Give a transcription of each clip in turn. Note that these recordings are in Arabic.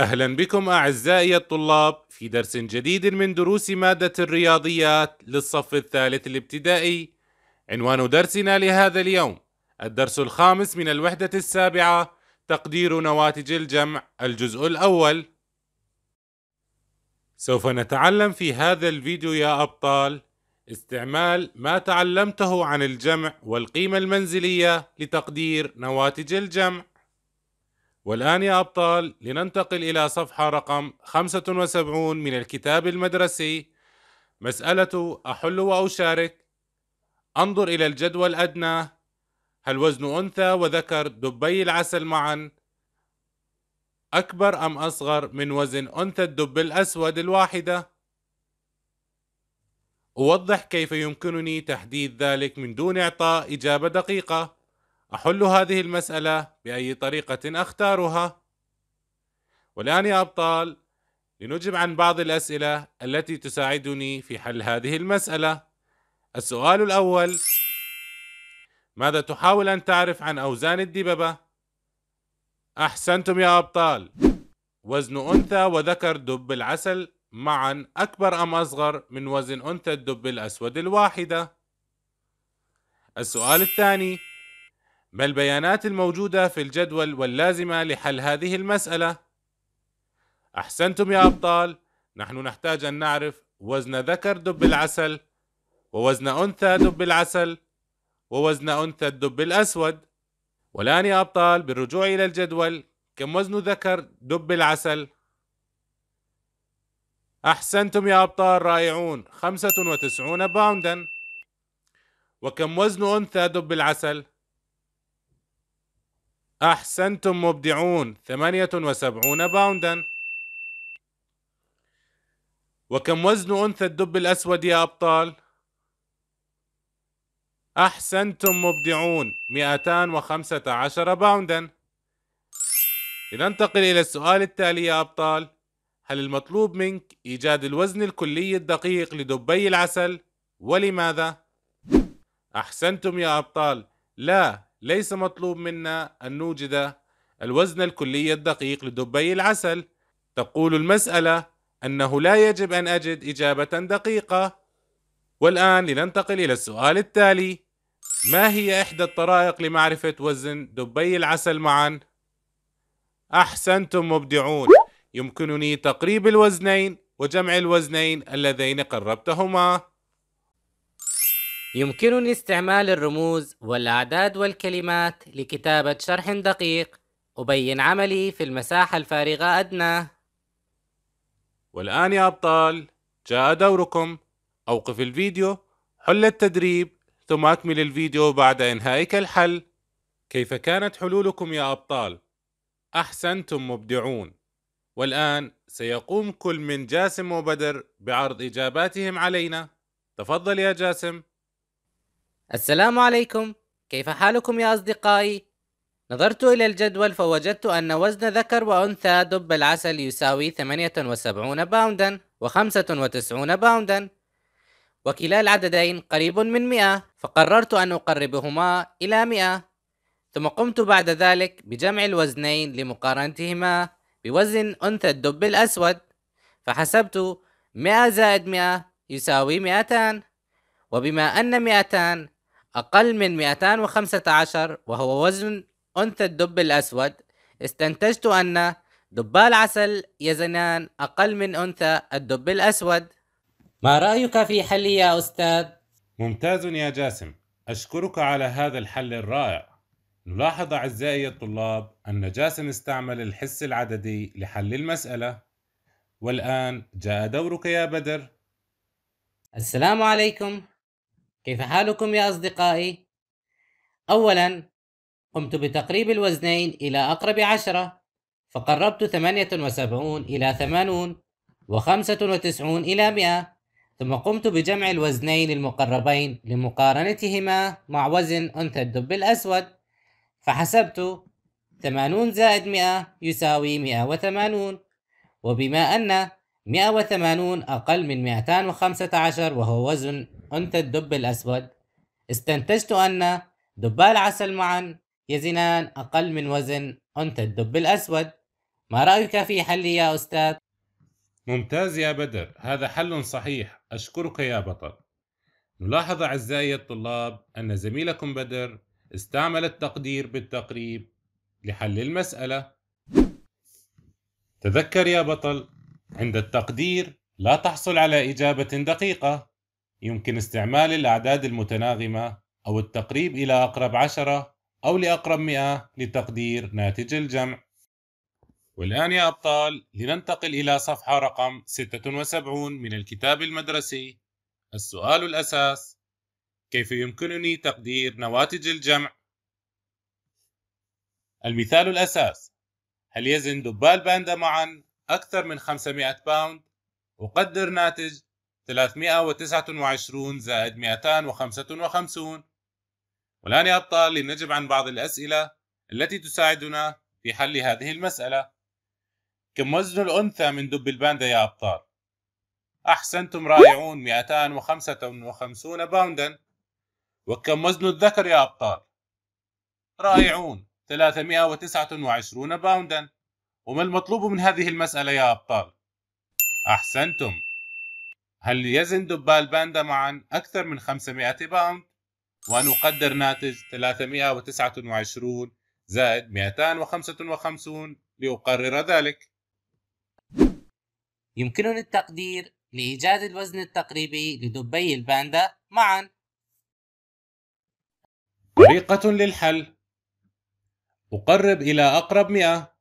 أهلا بكم أعزائي الطلاب في درس جديد من دروس مادة الرياضيات للصف الثالث الابتدائي عنوان درسنا لهذا اليوم الدرس الخامس من الوحدة السابعة تقدير نواتج الجمع الجزء الأول سوف نتعلم في هذا الفيديو يا أبطال استعمال ما تعلمته عن الجمع والقيمة المنزلية لتقدير نواتج الجمع والآن يا أبطال لننتقل إلى صفحة رقم 75 من الكتاب المدرسي مسألة أحل وأشارك انظر إلى الجدول الأدنى هل وزن أنثى وذكر دبي العسل معا أكبر أم أصغر من وزن أنثى الدب الأسود الواحدة؟ أوضح كيف يمكنني تحديد ذلك من دون إعطاء إجابة دقيقة احل هذه المساله باي طريقه اختارها والان يا ابطال لنجب عن بعض الاسئله التي تساعدني في حل هذه المساله السؤال الاول ماذا تحاول ان تعرف عن اوزان الدببه احسنتم يا ابطال وزن انثى وذكر دب العسل معا اكبر ام اصغر من وزن انثى الدب الاسود الواحده السؤال الثاني ما البيانات الموجودة في الجدول واللازمة لحل هذه المسألة؟ أحسنتم يا أبطال، نحن نحتاج أن نعرف وزن ذكر دب العسل، ووزن أنثى دب العسل، ووزن أنثى الدب الأسود. والآن يا أبطال بالرجوع إلى الجدول، كم وزن ذكر دب العسل؟ أحسنتم يا أبطال رائعون، 95 باوندا. وكم وزن أنثى دب العسل؟ أحسنتم مبدعون 78 باوندا وكم وزن أنثى الدب الأسود يا أبطال؟ أحسنتم مبدعون 215 باوندا لننتقل إلى السؤال التالي يا أبطال هل المطلوب منك إيجاد الوزن الكلي الدقيق لدبي العسل؟ ولماذا؟ أحسنتم يا أبطال لا ليس مطلوب منا أن نوجد الوزن الكلي الدقيق لدبي العسل تقول المسألة أنه لا يجب أن أجد إجابة دقيقة والآن لننتقل إلى السؤال التالي ما هي إحدى الطرائق لمعرفة وزن دبي العسل معا؟ أحسنتم مبدعون يمكنني تقريب الوزنين وجمع الوزنين اللذين قربتهما يمكنني استعمال الرموز والأعداد والكلمات لكتابة شرح دقيق أبين عملي في المساحة الفارغة أدناه والآن يا أبطال جاء دوركم أوقف الفيديو حل التدريب ثم أكمل الفيديو بعد إنهائك الحل كيف كانت حلولكم يا أبطال؟ أحسنتم مبدعون والآن سيقوم كل من جاسم وبدر بعرض إجاباتهم علينا تفضل يا جاسم السلام عليكم كيف حالكم يا أصدقائي؟ نظرت إلى الجدول فوجدت أن وزن ذكر وأنثى دب العسل يساوي 78 باوندا و95 باوندا وكلا العددين قريب من 100 فقررت أن أقربهما إلى 100 ثم قمت بعد ذلك بجمع الوزنين لمقارنتهما بوزن أنثى الدب الأسود فحسبت 100 زائد 100 يساوي 200 وبما أن 200 أقل من 215 وهو وزن أنثى الدب الأسود استنتجت أن دبا العسل يزنان أقل من أنثى الدب الأسود ما رأيك في حلي يا أستاذ؟ ممتاز يا جاسم أشكرك على هذا الحل الرائع نلاحظ أعزائي الطلاب أن جاسم استعمل الحس العددي لحل المسألة والآن جاء دورك يا بدر السلام عليكم كيف حالكم يا أصدقائي؟ أولا قمت بتقريب الوزنين إلى أقرب عشرة فقربت 78 إلى 80 و95 إلى 100 ثم قمت بجمع الوزنين المقربين لمقارنتهما مع وزن أنثى الدب الأسود فحسبت 80 زائد 100 يساوي 180 وبما أن 180 أقل من 215 وهو وزن أنت الدب الأسود استنتجت أن دبا العسل معا يزنان أقل من وزن أنت الدب الأسود ما رأيك في حلي يا أستاذ؟ ممتاز يا بدر هذا حل صحيح أشكرك يا بطل نلاحظ أعزائي الطلاب أن زميلكم بدر استعمل التقدير بالتقريب لحل المسألة تذكر يا بطل عند التقدير لا تحصل على إجابة دقيقة يمكن استعمال الأعداد المتناغمة أو التقريب إلى أقرب عشرة أو لأقرب مئة لتقدير ناتج الجمع والآن يا أبطال لننتقل إلى صفحة رقم 76 من الكتاب المدرسي السؤال الأساس كيف يمكنني تقدير نواتج الجمع؟ المثال الأساس هل يزن دبال باندا معا أكثر من 500 باوند وقدر ناتج 329 زائد 255 والآن يا أبطال لنجب عن بعض الأسئلة التي تساعدنا في حل هذه المسألة كم وزن الأنثى من دب الباندا يا أبطال؟ أحسنتم رائعون 255 باوندا وكم وزن الذكر يا أبطال؟ رائعون 329 باوندا وما المطلوب من هذه المسألة يا أبطال؟ أحسنتم هل يزن دبال باندا معا أكثر من 500 باوند؟ ونقدر ناتج 329 زائد 255 لأقرر ذلك يمكنني التقدير لإيجاد الوزن التقريبي لدبي الباندا معا طريقة للحل أقرب إلى أقرب مئة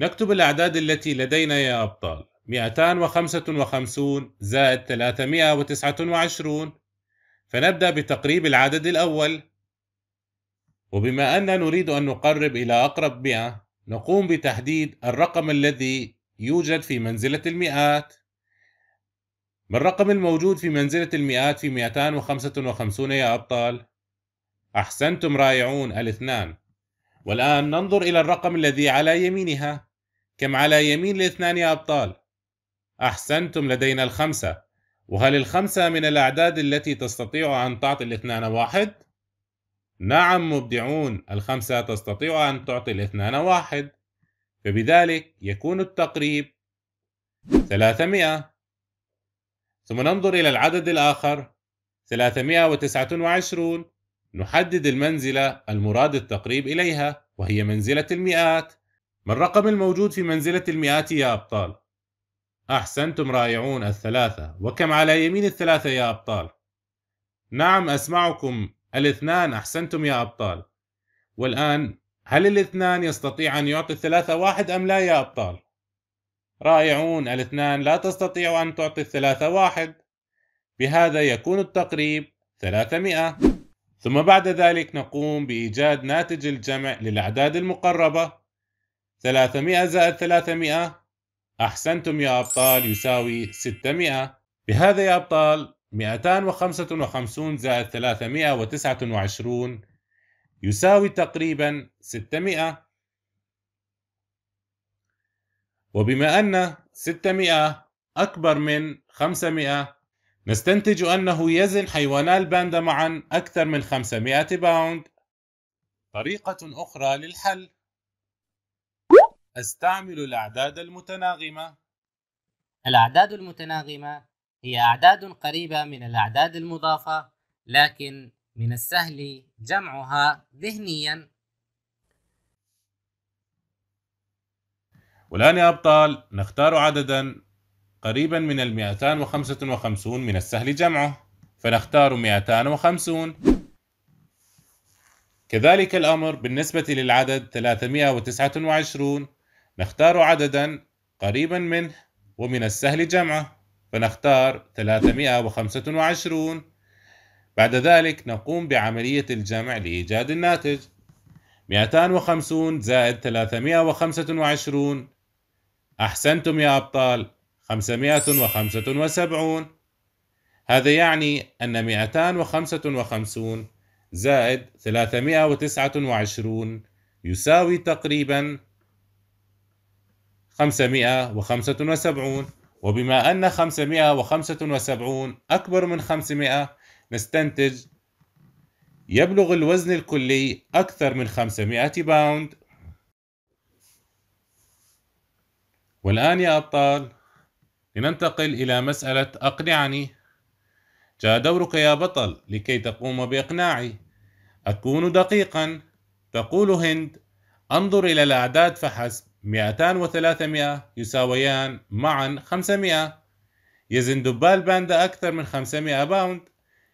نكتب الأعداد التي لدينا يا أبطال 255 زائد 329 فنبدأ بتقريب العدد الأول وبما أننا نريد أن نقرب إلى أقرب 100 نقوم بتحديد الرقم الذي يوجد في منزلة المئات ما الرقم الموجود في منزلة المئات في 255 يا أبطال أحسنتم رائعون الاثنان والآن ننظر إلى الرقم الذي على يمينها كم على يمين الاثنان يا أبطال؟ أحسنتم لدينا الخمسة وهل الخمسة من الأعداد التي تستطيع أن تعطي الاثنان واحد؟ نعم مبدعون الخمسة تستطيع أن تعطي الاثنان واحد فبذلك يكون التقريب 300 ثم ننظر إلى العدد الآخر 329 نحدد المنزلة المراد التقريب إليها وهي منزلة المئات ما الرقم الموجود في منزلة المئات يا أبطال؟ أحسنتم رائعون الثلاثة وكم على يمين الثلاثة يا أبطال؟ نعم أسمعكم الاثنان أحسنتم يا أبطال والآن هل الاثنان يستطيع أن يعطي الثلاثة واحد أم لا يا أبطال؟ رائعون الاثنان لا تستطيع أن تعطي الثلاثة واحد بهذا يكون التقريب ثلاثمائة ثم بعد ذلك نقوم بإيجاد ناتج الجمع للأعداد المقربة 300 زائد 300 أحسنتم يا أبطال يساوي 600 بهذا يا أبطال 255 زائد 329 يساوي تقريبا 600 وبما أن 600 أكبر من 500 نستنتج أنه يزن حيوانا الباندا معا أكثر من 500 باوند طريقة أخرى للحل أستعمل الأعداد المتناغمة. الأعداد المتناغمة هي أعداد قريبة من الأعداد المضافة لكن من السهل جمعها ذهنيا. والآن يا أبطال نختار عددا قريبا من ال 255 من السهل جمعه فنختار 250 كذلك الأمر بالنسبة للعدد 329 نختار عددا قريبا منه ومن السهل جمعه فنختار 325 بعد ذلك نقوم بعملية الجمع لإيجاد الناتج 250 زائد 325 أحسنتم يا أبطال 575 هذا يعني أن 255 زائد 329 يساوي تقريباً 575 وبما أن 575 أكبر من 500 نستنتج يبلغ الوزن الكلي أكثر من 500 باوند والآن يا أبطال لننتقل إلى مسألة أقنعني جاء دورك يا بطل لكي تقوم بإقناعي أكون دقيقا تقول هند انظر إلى الأعداد فحسب 200 و300 يساويان معا 500 يزن دبال باندا أكثر من 500 باوند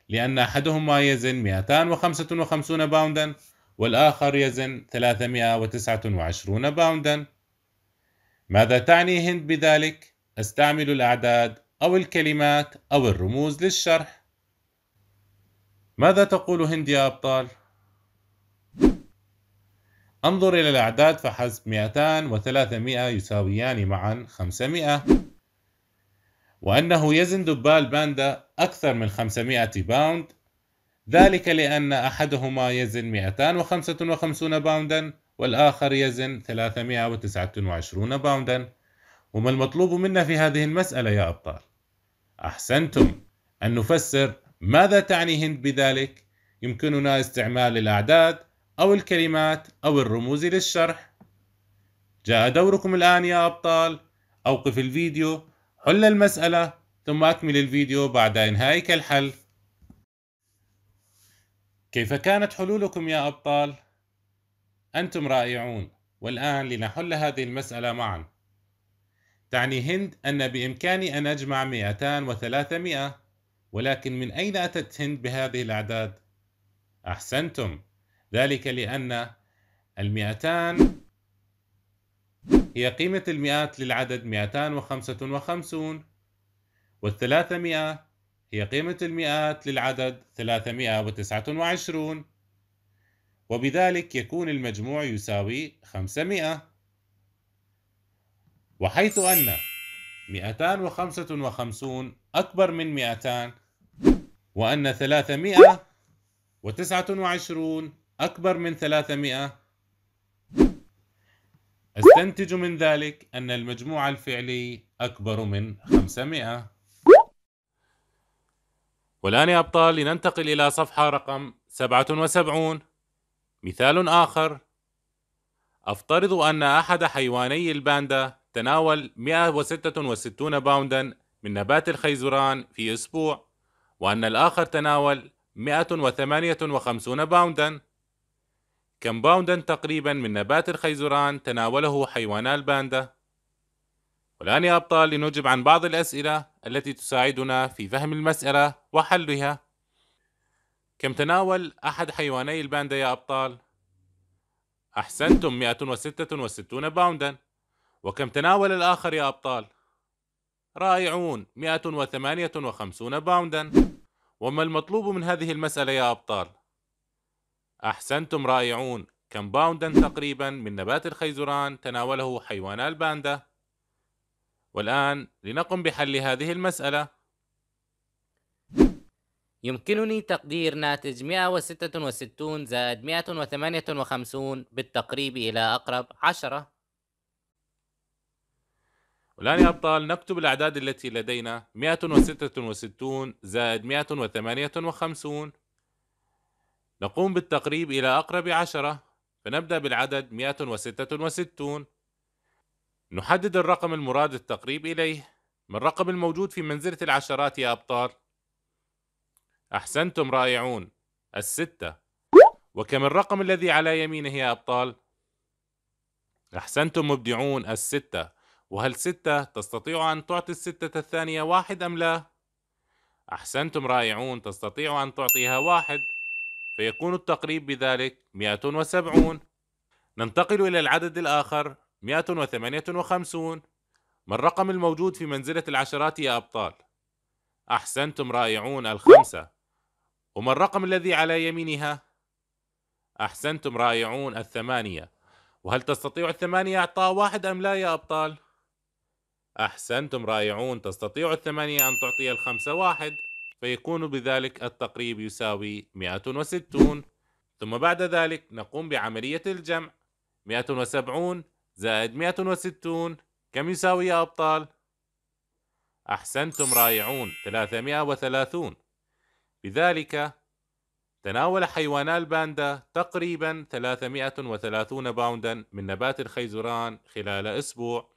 لأن أحدهما يزن 255 باوندا والآخر يزن 329 باوندا ماذا تعني هند بذلك؟ أستعمل الأعداد أو الكلمات أو الرموز للشرح ماذا تقول هند يا أبطال؟ انظر إلى الأعداد فحسب 200 و 300 يساويان معا 500 وأنه يزن دبال باندا أكثر من 500 باوند ذلك لأن أحدهما يزن 255 باوندا والآخر يزن 329 باوندا وما المطلوب منا في هذه المسألة يا أبطال؟ أحسنتم أن نفسر ماذا تعني هند بذلك؟ يمكننا استعمال الأعداد أو الكلمات أو الرموز للشرح جاء دوركم الآن يا أبطال أوقف الفيديو حل المسألة ثم أكمل الفيديو بعد إنهائك الحل كيف كانت حلولكم يا أبطال؟ أنتم رائعون والآن لنحل هذه المسألة معا تعني هند أن بإمكاني أن أجمع 200 و300 ولكن من أين أتت هند بهذه الأعداد؟ أحسنتم ذلك لأن المئتان هي قيمة المئات للعدد 255 والثلاثمائة هي قيمة المئات للعدد 329 وبذلك يكون المجموع يساوي 500 وحيث أن 255 أكبر من 200 وأن 329 أكبر من 300 استنتج من ذلك أن المجموع الفعلي أكبر من 500 والآن يا أبطال لننتقل إلى صفحة رقم 77 مثال آخر أفترض أن أحد حيواني الباندا تناول 166 باوندا من نبات الخيزران في أسبوع وأن الآخر تناول 158 باوندا كمباوندا تقريبا من نبات الخيزران تناوله حيوانا الباندا والآن يا أبطال لنجب عن بعض الأسئلة التي تساعدنا في فهم المسألة وحلها كم تناول أحد حيواني الباندا يا أبطال؟ أحسنتم 166 باوندا وكم تناول الآخر يا أبطال؟ رائعون 158 باوندا وما المطلوب من هذه المسألة يا أبطال؟ أحسنتم رائعون كمباوندا تقريبا من نبات الخيزران تناوله حيوان الباندا والآن لنقم بحل هذه المسألة يمكنني تقدير ناتج 166 زائد 158 بالتقريب إلى أقرب 10 والآن يا أبطال نكتب الأعداد التي لدينا 166 زائد 158 نقوم بالتقريب إلى أقرب عشرة فنبدأ بالعدد 166 نحدد الرقم المراد التقريب إليه من الرقم الموجود في منزلة العشرات يا أبطال أحسنتم رائعون الستة وكم الرقم الذي على يمينه يا أبطال؟ أحسنتم مبدعون الستة وهل ستة تستطيع أن تعطي الستة الثانية واحد أم لا؟ أحسنتم رائعون تستطيع أن تعطيها واحد فيكون التقريب بذلك 170 ننتقل إلى العدد الآخر 158 ما الرقم الموجود في منزلة العشرات يا أبطال؟ أحسنتم رائعون الخمسة وما الرقم الذي على يمينها؟ أحسنتم رائعون الثمانية وهل تستطيع الثمانية إعطاء واحد أم لا يا أبطال؟ أحسنتم رائعون تستطيع الثمانية أن تعطي الخمسة واحد فيكون بذلك التقريب يساوي 160 ثم بعد ذلك نقوم بعملية الجمع 170 زائد 160 كم يساوي يا أبطال؟ أحسنتم رائعون 330 بذلك تناول حيوانا الباندا تقريبا 330 باوندا من نبات الخيزران خلال أسبوع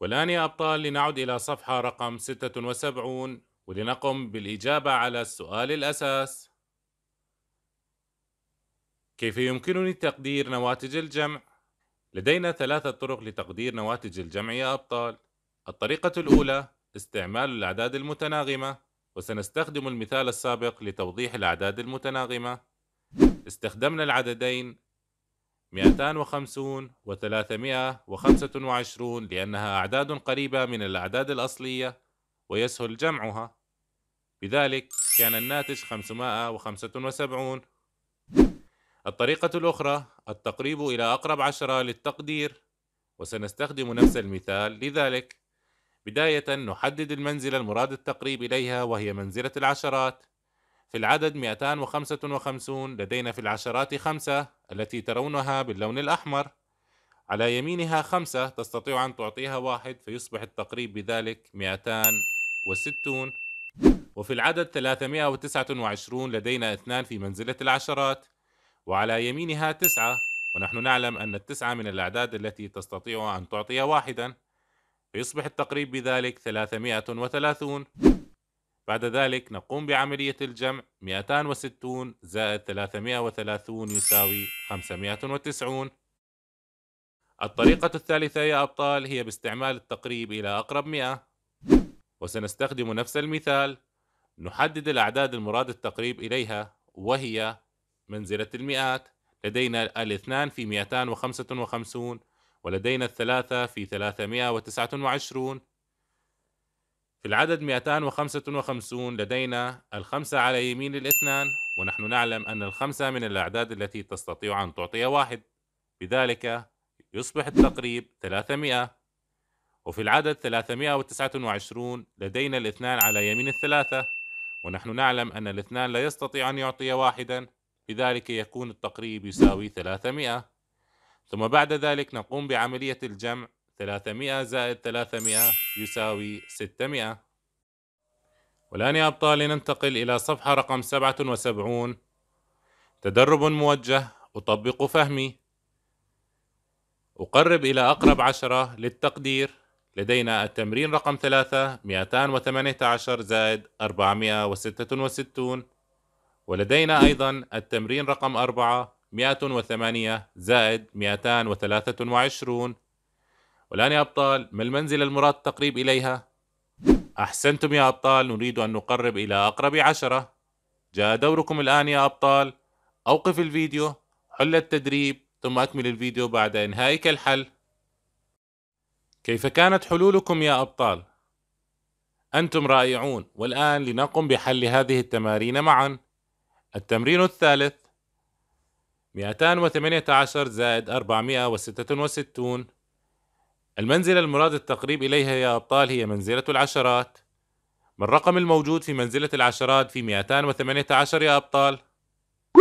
والآن يا أبطال لنعد إلى صفحة رقم 76 ولنقم بالإجابة على السؤال الأساس كيف يمكنني تقدير نواتج الجمع؟ لدينا ثلاثة طرق لتقدير نواتج الجمع يا أبطال الطريقة الأولى استعمال الأعداد المتناغمة وسنستخدم المثال السابق لتوضيح الأعداد المتناغمة استخدمنا العددين 250 و 325 لأنها أعداد قريبة من الأعداد الأصلية ويسهل جمعها بذلك كان الناتج 575 الطريقة الأخرى التقريب إلى أقرب عشرة للتقدير وسنستخدم نفس المثال لذلك بداية نحدد المنزلة المراد التقريب إليها وهي منزلة العشرات في العدد 255 لدينا في العشرات خمسة التي ترونها باللون الأحمر على يمينها خمسة تستطيع أن تعطيها واحد فيصبح التقريب بذلك 260 وفي العدد 329 لدينا اثنان في منزلة العشرات وعلى يمينها تسعة ونحن نعلم أن التسعة من الأعداد التي تستطيع أن تعطي واحدا فيصبح التقريب بذلك 330 بعد ذلك نقوم بعملية الجمع 260 زائد 330 يساوي 590 الطريقة الثالثة يا أبطال هي باستعمال التقريب إلى أقرب 100 وسنستخدم نفس المثال نحدد الأعداد المراد التقريب إليها وهي منزلة المئات لدينا الاثنان في 255 ولدينا الثلاثة في 329 في العدد 255 لدينا الخمسة على يمين الاثنان ونحن نعلم أن الخمسة من الأعداد التي تستطيع أن تعطي واحد بذلك يصبح التقريب 300 وفي العدد 329 لدينا الاثنان على يمين الثلاثة ونحن نعلم أن الاثنان لا يستطيع أن يعطي واحدا لذلك يكون التقريب يساوي 300 ثم بعد ذلك نقوم بعملية الجمع 300 زائد 300 يساوي 600 والآن يا أبطال ننتقل إلى صفحة رقم 77 تدرب موجه أطبق فهمي أقرب إلى أقرب عشرة للتقدير لدينا التمرين رقم ثلاثة 218 زائد 466 ولدينا أيضا التمرين رقم أربعة 108 زائد 223 والآن يا أبطال ما المنزل المراد التقريب إليها؟ أحسنتم يا أبطال نريد أن نقرب إلى أقرب عشرة جاء دوركم الآن يا أبطال أوقف الفيديو حل التدريب ثم أكمل الفيديو بعد إنهائك الحل كيف كانت حلولكم يا أبطال؟ أنتم رائعون والآن لنقم بحل هذه التمارين معا التمرين الثالث 218 زائد 466 المنزلة المراد التقريب إليها يا أبطال هي منزلة العشرات ما الرقم الموجود في منزلة العشرات في 218 يا أبطال؟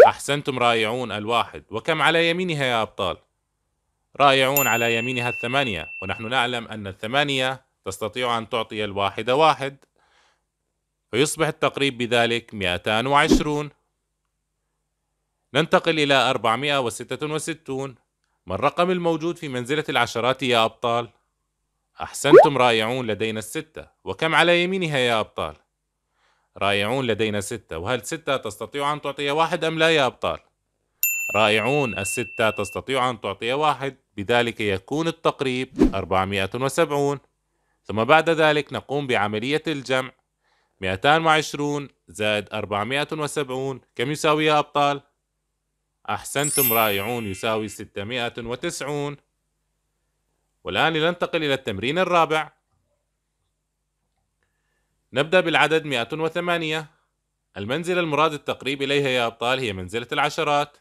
أحسنتم رائعون الواحد وكم على يمينها يا أبطال؟ رائعون على يمينها الثمانية ونحن نعلم أن الثمانية تستطيع أن تعطي الواحد واحد فيصبح التقريب بذلك 220 ننتقل إلى 466 ما الرقم الموجود في منزلة العشرات يا أبطال؟ أحسنتم رائعون لدينا الستة وكم على يمينها يا أبطال؟ رائعون لدينا ستة وهل ستة تستطيع أن تعطي واحد أم لا يا أبطال؟ رائعون الستة تستطيع أن تعطي واحد بذلك يكون التقريب 470 ثم بعد ذلك نقوم بعملية الجمع 220 زائد 470 كم يساوي يا أبطال؟ أحسنتم رائعون يساوي 690 والآن لننتقل إلى التمرين الرابع نبدأ بالعدد 108 المنزلة المراد التقريب إليها يا أبطال هي منزلة العشرات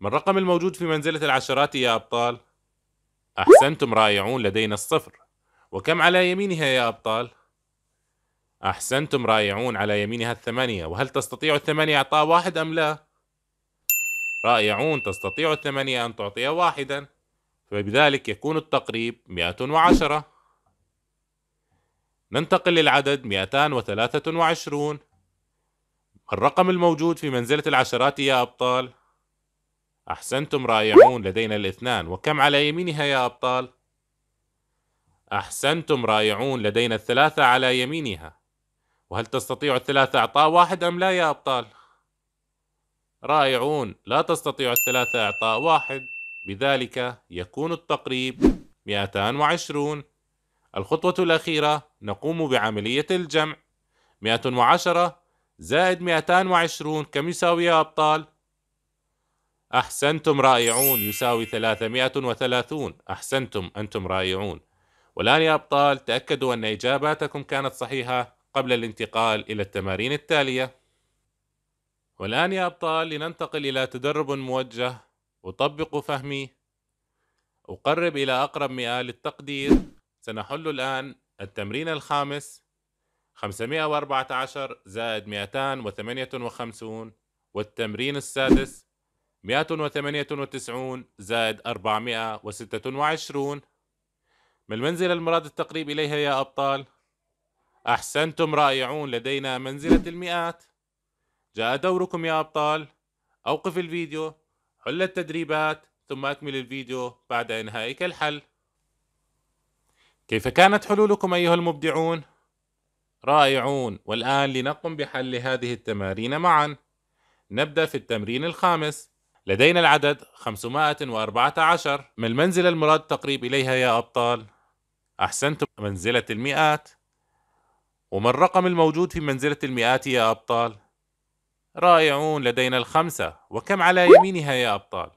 ما الرقم الموجود في منزلة العشرات يا أبطال؟ أحسنتم رائعون لدينا الصفر وكم على يمينها يا أبطال؟ أحسنتم رائعون على يمينها الثمانية وهل تستطيع الثمانية إعطاء واحد أم لا؟ رائعون تستطيع الثمانية أن تعطي واحدا فبذلك يكون التقريب 110 ننتقل للعدد 223 الرقم الموجود في منزلة العشرات يا أبطال أحسنتم رائعون لدينا الاثنان وكم على يمينها يا أبطال؟ أحسنتم رائعون لدينا الثلاثة على يمينها وهل تستطيع الثلاثة إعطاء واحد أم لا يا أبطال؟ رائعون لا تستطيع الثلاثة إعطاء واحد بذلك يكون التقريب 220 الخطوة الأخيرة نقوم بعملية الجمع 110 زائد 220 كم يساوي يا أبطال؟ أحسنتم رائعون يساوي 330 أحسنتم أنتم رائعون والآن يا أبطال تأكدوا أن إجاباتكم كانت صحيحة قبل الانتقال إلى التمارين التالية والآن يا أبطال لننتقل إلى تدرب موجه أطبق فهمي أقرب إلى أقرب مئة للتقدير سنحل الآن التمرين الخامس 514 زائد 258 والتمرين السادس 198 زائد 426 من المنزل المراد التقريب إليها يا أبطال أحسنتم رائعون لدينا منزلة المئات جاء دوركم يا أبطال أوقف الفيديو حل التدريبات ثم أكمل الفيديو بعد إنهائك الحل كيف كانت حلولكم أيها المبدعون؟ رائعون والآن لنقم بحل هذه التمارين معا نبدأ في التمرين الخامس لدينا العدد 514 ما المنزلة المراد التقريب إليها يا أبطال أحسنتم منزلة المئات وما الرقم الموجود في منزلة المئات يا أبطال؟ رائعون لدينا الخمسة وكم على يمينها يا أبطال؟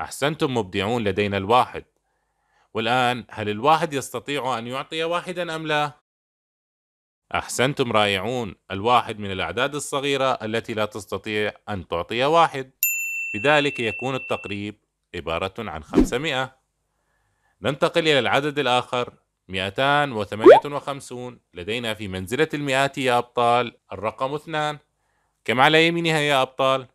أحسنتم مبدعون لدينا الواحد والآن هل الواحد يستطيع أن يعطي واحدا أم لا؟ أحسنتم رائعون الواحد من الأعداد الصغيرة التي لا تستطيع أن تعطي واحد بذلك يكون التقريب عبارة عن 500 ننتقل إلى العدد الآخر 258 لدينا في منزلة المئات يا أبطال الرقم 2 كم على يمينها يا أبطال؟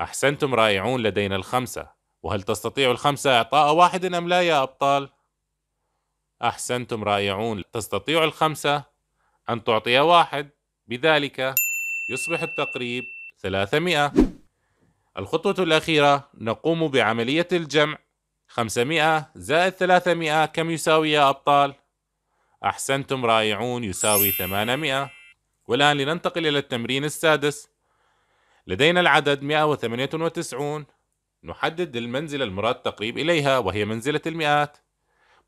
أحسنتم رائعون لدينا الخمسة وهل تستطيع الخمسة إعطاء واحد أم لا يا أبطال؟ أحسنتم رائعون تستطيع الخمسة أن تعطي واحد بذلك يصبح التقريب 300 الخطوة الأخيرة نقوم بعملية الجمع 500 زائد 300 كم يساوي يا أبطال؟ أحسنتم رائعون يساوي 800 والآن لننتقل إلى التمرين السادس لدينا العدد 198 نحدد المنزلة المراد تقريب إليها وهي منزلة المئات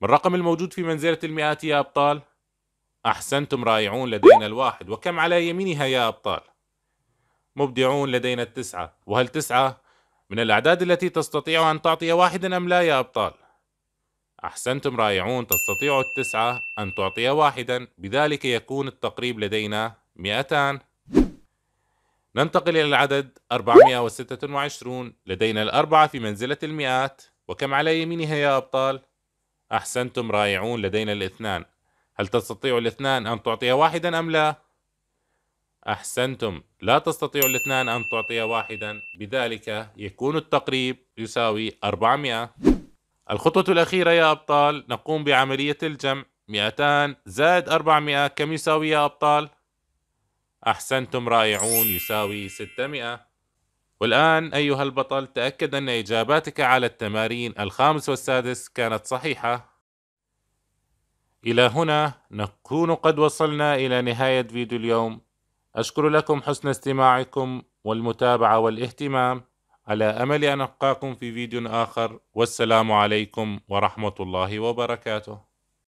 ما الرقم الموجود في منزلة المئات يا أبطال؟ أحسنتم رائعون لدينا الواحد وكم على يمينها يا أبطال؟ مبدعون لدينا التسعة وهل تسعة من الأعداد التي تستطيع أن تعطي واحدا أم لا يا أبطال؟ أحسنتم رائعون تستطيع التسعة أن تعطي واحدا بذلك يكون التقريب لدينا 200 ننتقل إلى العدد 426 لدينا الأربعة في منزلة المئات وكم على يمينها يا أبطال؟ أحسنتم رائعون لدينا الاثنان هل تستطيع الاثنان أن تعطي واحدا أم لا؟ أحسنتم لا تستطيع الاثنان أن تعطي واحدا بذلك يكون التقريب يساوي 400 الخطوة الأخيرة يا أبطال نقوم بعملية الجمع 200 زائد 400 كم يساوي يا أبطال؟ أحسنتم رائعون يساوي 600 والآن أيها البطل تأكد أن إجاباتك على التمارين الخامس والسادس كانت صحيحة إلى هنا نكون قد وصلنا إلى نهاية فيديو اليوم أشكر لكم حسن استماعكم والمتابعة والاهتمام على أمل أن ألقاكم في فيديو آخر والسلام عليكم ورحمة الله وبركاته